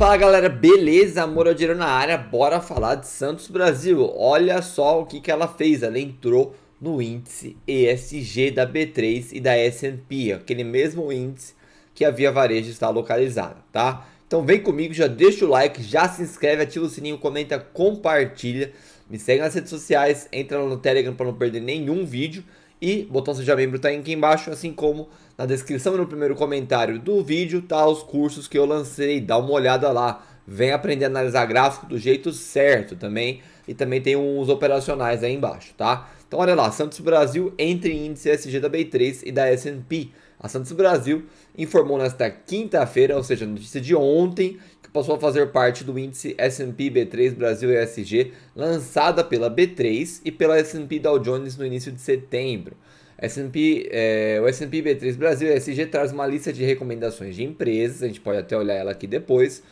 Fala galera, beleza? Moradia na área, bora falar de Santos Brasil. Olha só o que, que ela fez, ela entrou no índice ESG da B3 e da S&P, aquele mesmo índice que a Via Varejo está localizada, tá? Então vem comigo, já deixa o like, já se inscreve, ativa o sininho, comenta, compartilha, me segue nas redes sociais, entra lá no Telegram para não perder nenhum vídeo e o botão Seja Membro está aqui embaixo, assim como na descrição e no primeiro comentário do vídeo, tá os cursos que eu lancei, dá uma olhada lá. Vem aprender a analisar gráfico do jeito certo também. E também tem uns operacionais aí embaixo, tá? Então olha lá, Santos Brasil entre índice SG da B3 e da S&P. A Santos Brasil informou nesta quinta-feira, ou seja, notícia de ontem, que passou a fazer parte do índice S&P B3 Brasil ESG, lançada pela B3 e pela S&P Dow Jones no início de setembro. S&P, é, o S&P B3 Brasil ESG traz uma lista de recomendações de empresas, a gente pode até olhar ela aqui depois,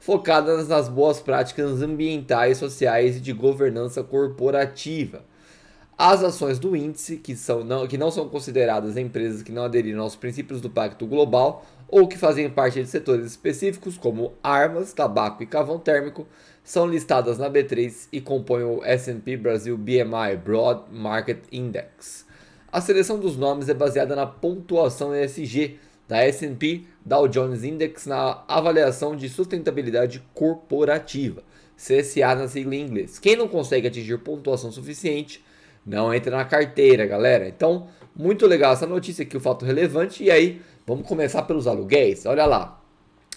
focadas nas boas práticas ambientais, sociais e de governança corporativa. As ações do índice, que, são não, que não são consideradas empresas que não aderiram aos princípios do Pacto Global ou que fazem parte de setores específicos, como armas, tabaco e carvão térmico, são listadas na B3 e compõem o SP Brasil BMI Broad Market Index. A seleção dos nomes é baseada na pontuação ESG da SP Dow Jones Index na avaliação de sustentabilidade corporativa, CSA na sigla em inglês. Quem não consegue atingir pontuação suficiente não entra na carteira, galera. Então, muito legal essa notícia aqui, o fato relevante. E aí, vamos começar pelos aluguéis. Olha lá,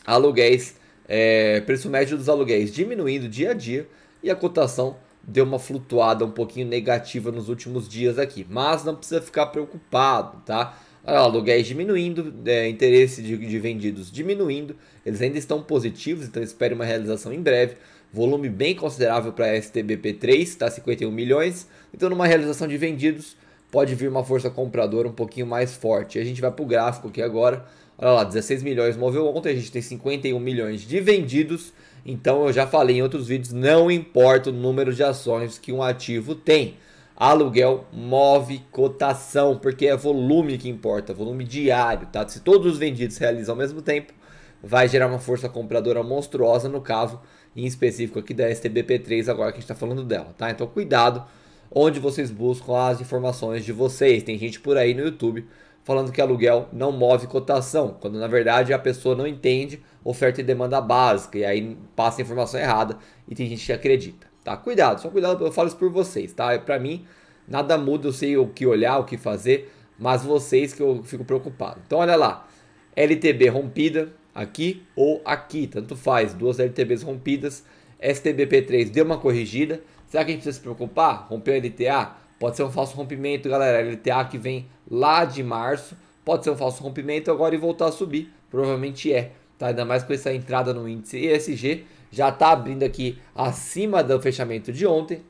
aluguéis, é, preço médio dos aluguéis diminuindo dia a dia e a cotação deu uma flutuada um pouquinho negativa nos últimos dias aqui. Mas não precisa ficar preocupado, tá? Olha lá, aluguéis diminuindo, é, interesse de, de vendidos diminuindo, eles ainda estão positivos, então espere uma realização em breve. Volume bem considerável para a STBP3, está 51 milhões, então numa realização de vendidos pode vir uma força compradora um pouquinho mais forte. E a gente vai para o gráfico aqui agora, olha lá, 16 milhões moveu ontem, a gente tem 51 milhões de vendidos, então eu já falei em outros vídeos, não importa o número de ações que um ativo tem. Aluguel move cotação, porque é volume que importa, volume diário, tá? Se todos os vendidos realizam ao mesmo tempo, vai gerar uma força compradora monstruosa, no caso em específico aqui da STBP3, agora que a gente está falando dela, tá? Então cuidado onde vocês buscam as informações de vocês. Tem gente por aí no YouTube falando que aluguel não move cotação, quando na verdade a pessoa não entende oferta e demanda básica e aí passa a informação errada e tem gente que acredita. Tá? Cuidado, só cuidado, eu falo isso por vocês, tá? Para mim, nada muda, eu sei o que olhar, o que fazer, mas vocês que eu fico preocupado. Então, olha lá, LTB rompida aqui ou aqui, tanto faz, duas LTBs rompidas, STBP3 deu uma corrigida. Será que a gente precisa se preocupar? Rompeu a LTA? Pode ser um falso rompimento, galera. LTA que vem lá de março, pode ser um falso rompimento agora e voltar a subir. Provavelmente é. Tá? Ainda mais com essa entrada no índice ESG. Já está abrindo aqui acima do fechamento de ontem.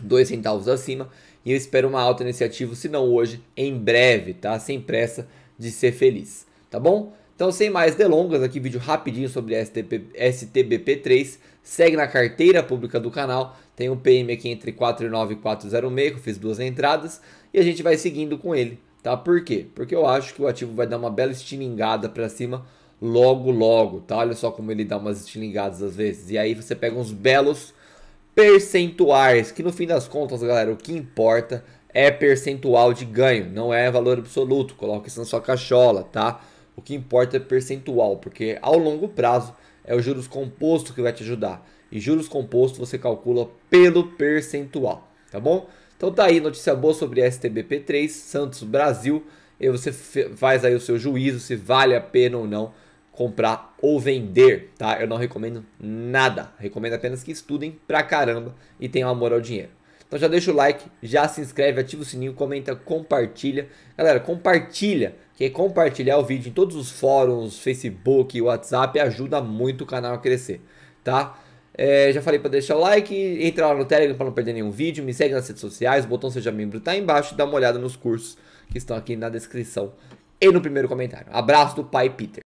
dois centavos acima. E eu espero uma alta nesse ativo, se não hoje, em breve, tá? Sem pressa de ser feliz. Tá bom? Então, sem mais delongas, aqui vídeo rapidinho sobre STP, STBP3. Segue na carteira pública do canal. Tem um PM aqui entre 4,9 e 4,06, que eu fiz duas entradas. E a gente vai seguindo com ele, tá? Por quê? Porque eu acho que o ativo vai dar uma bela estilingada para cima logo, logo, tá? Olha só como ele dá umas estilingadas às vezes. E aí você pega uns belos percentuais, que no fim das contas, galera, o que importa é percentual de ganho, não é valor absoluto. Coloca isso na sua cachola, tá? O que importa é percentual, porque ao longo prazo é o juros composto que vai te ajudar. E juros composto você calcula pelo percentual, tá bom? Então tá aí notícia boa sobre STBP3, Santos Brasil, e você faz aí o seu juízo se vale a pena ou não comprar ou vender, tá? Eu não recomendo nada. Recomendo apenas que estudem pra caramba e tenham amor ao dinheiro. Então já deixa o like, já se inscreve, ativa o sininho, comenta, compartilha. Galera, compartilha, que compartilhar o vídeo em todos os fóruns, Facebook, WhatsApp ajuda muito o canal a crescer, tá? É, já falei para deixar o like, entra lá no Telegram para não perder nenhum vídeo, me segue nas redes sociais, o botão seja membro tá aí embaixo, dá uma olhada nos cursos que estão aqui na descrição e no primeiro comentário. Abraço do pai Peter.